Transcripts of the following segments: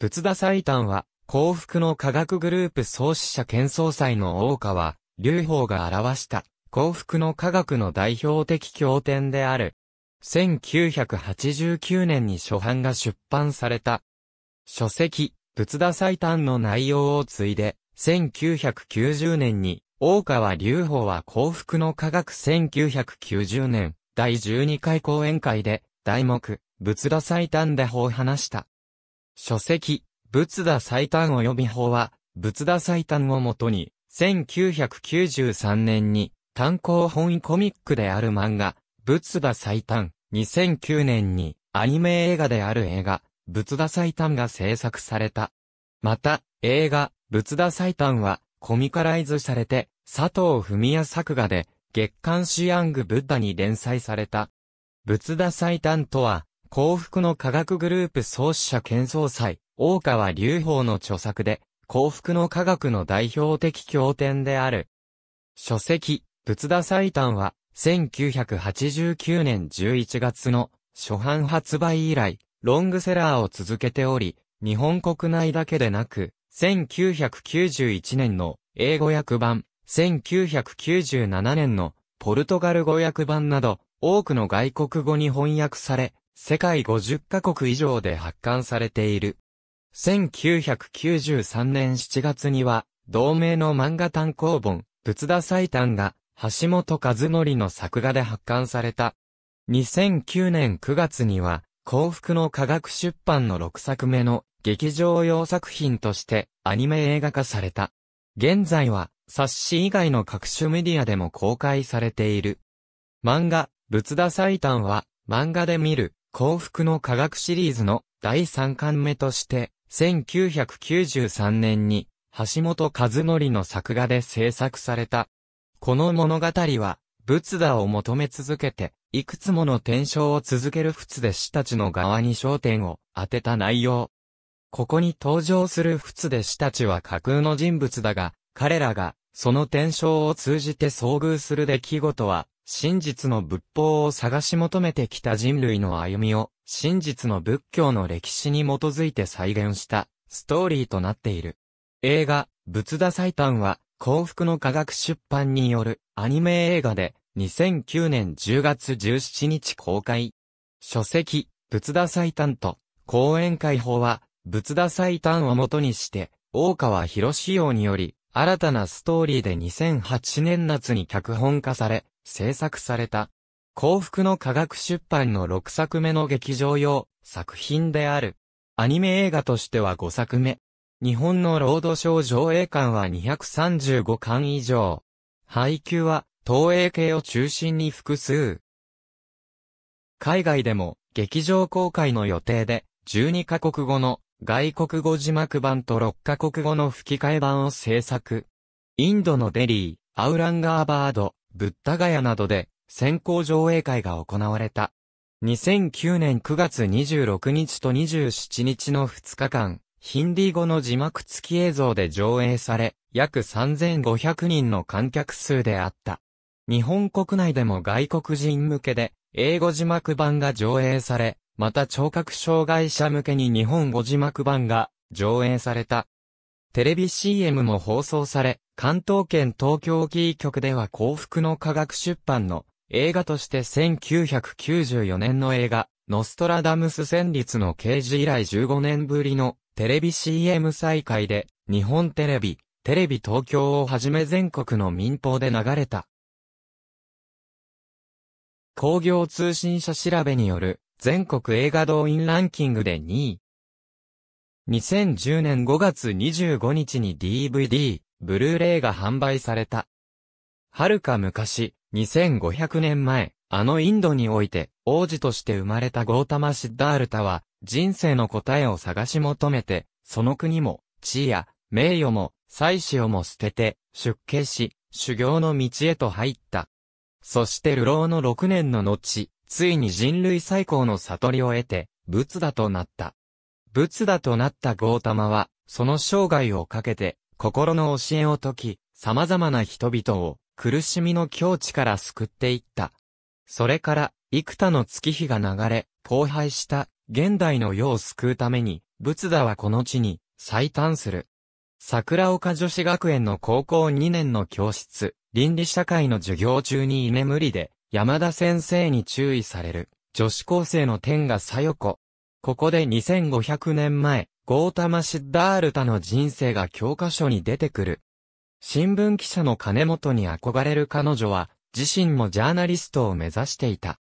仏田祭壇は、幸福の科学グループ創始者兼総裁の大川、劉邦が表した幸福の科学の代表的経典である。1989年に初版が出版された。書籍、仏田祭壇の内容を継いで、1990年に、大川隆法は幸福の科学1990年、第12回講演会で、題目、仏田祭壇で法を話した。書籍、仏陀最短及び法は、仏陀最短をもとに、1993年に、単行本コミックである漫画、仏陀最短、2009年に、アニメ映画である映画、仏陀最短が制作された。また、映画、仏陀最短は、コミカライズされて、佐藤文也作画で、月刊シアング・ブッダに連載された。仏陀最短とは、幸福の科学グループ創始者兼総裁、大川隆法の著作で、幸福の科学の代表的経典である。書籍、仏陀祭壇は、1989年11月の初版発売以来、ロングセラーを続けており、日本国内だけでなく、1991年の英語訳版、1997年のポルトガル語訳版など、多くの外国語に翻訳され、世界50カ国以上で発刊されている。1993年7月には、同名の漫画単行本、仏田祭壇が、橋本和則の作画で発刊された。2009年9月には、幸福の科学出版の6作目の劇場用作品としてアニメ映画化された。現在は冊子以外の各種メディアでも公開されている。漫画、仏田祭壇は漫画で見る幸福の科学シリーズの第3巻目として、1993年に、橋本和則の作画で制作された。この物語は、仏陀を求め続けて、いくつもの転生を続ける仏弟子たちの側に焦点を当てた内容。ここに登場する仏弟子たちは架空の人物だが、彼らがその転生を通じて遭遇する出来事は、真実の仏法を探し求めてきた人類の歩みを、真実の仏教の歴史に基づいて再現した、ストーリーとなっている。映画、仏陀祭壇は、幸福の科学出版によるアニメ映画で、2009年10月17日公開。書籍、仏陀祭壇と、講演会法は、仏陀祭壇をもとにして、大川博史用により、新たなストーリーで2008年夏に脚本化され、制作された。幸福の科学出版の6作目の劇場用作品である。アニメ映画としては5作目。日本のロードショー上映館は235館以上。配給は東映系を中心に複数。海外でも劇場公開の予定で12カ国語の外国語字幕版と6カ国語の吹き替え版を制作。インドのデリー、アウランガーバード、ブッダガヤなどで先行上映会が行われた。2009年9月26日と27日の2日間、ヒンディー語の字幕付き映像で上映され、約3500人の観客数であった。日本国内でも外国人向けで、英語字幕版が上映され、また聴覚障害者向けに日本語字幕版が上映された。テレビ CM も放送され、関東圏東京キー局では幸福の科学出版の映画として1994年の映画、ノストラダムス戦律の刑事以来15年ぶりのテレビ CM 再開で、日本テレビ、テレビ東京をはじめ全国の民放で流れた。工業通信社調べによる全国映画動員ランキングで2位。2010年5月25日に DVD、ブルーレイが販売された。はるか昔、2500年前、あのインドにおいて、王子として生まれたゴータマ・シッダールタは、人生の答えを探し求めて、その国も、地位や、名誉も、妻子をも捨てて、出家し、修行の道へと入った。そして流浪の6年の後、ついに人類最高の悟りを得て、仏陀となった。仏陀となったゴータマは、その生涯をかけて、心の教えを解き、様々な人々を苦しみの境地から救っていった。それから、幾多の月日が流れ、荒廃した現代の世を救うために、仏陀はこの地に再誕する。桜岡女子学園の高校2年の教室、倫理社会の授業中に居眠りで、山田先生に注意される、女子高生の天がさよこ。ここで2500年前、ゴータマ・シッダールタの人生が教科書に出てくる。新聞記者の金本に憧れる彼女は、自身もジャーナリストを目指していた。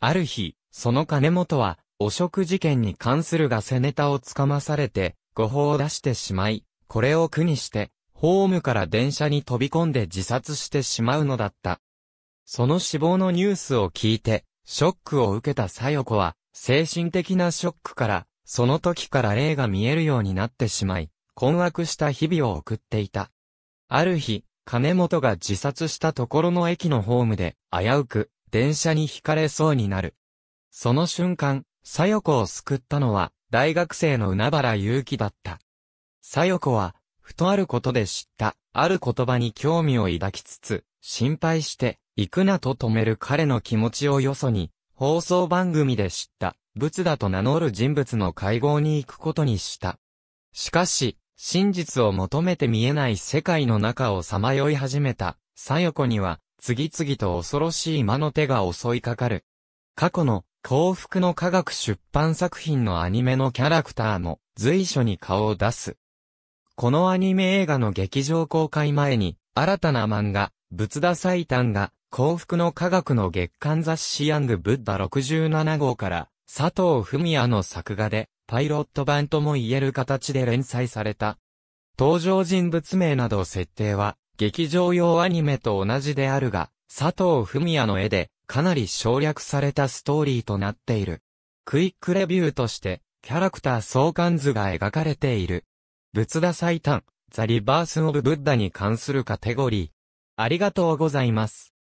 ある日、その金本は、汚職事件に関するガセネタをつかまされて、誤報を出してしまい、これを苦にして、ホームから電車に飛び込んで自殺してしまうのだった。その死亡のニュースを聞いて、ショックを受けた小夜子は、精神的なショックから、その時から霊が見えるようになってしまい、困惑した日々を送っていた。ある日、金本が自殺したところの駅のホームで、危うく、電車に惹かれそうになる。その瞬間、小夜子を救ったのは、大学生の海原祐希だった。小夜子は、ふとあることで知った、ある言葉に興味を抱きつつ、心配して、行くなと止める彼の気持ちをよそに、放送番組で知った、仏だと名乗る人物の会合に行くことにした。しかし、真実を求めて見えない世界の中をさまよい始めた、左横には、次々と恐ろしい魔の手が襲いかかる。過去の幸福の科学出版作品のアニメのキャラクターも随所に顔を出す。このアニメ映画の劇場公開前に新たな漫画、仏陀祭壇が幸福の科学の月刊雑誌ヤング・ブッダ67号から、佐藤文也の作画で、パイロット版とも言える形で連載された。登場人物名など設定は、劇場用アニメと同じであるが、佐藤文也の絵で、かなり省略されたストーリーとなっている。クイックレビューとして、キャラクター相関図が描かれている。仏陀最短、ザ・リバース・オブ・ブッダに関するカテゴリー。ありがとうございます。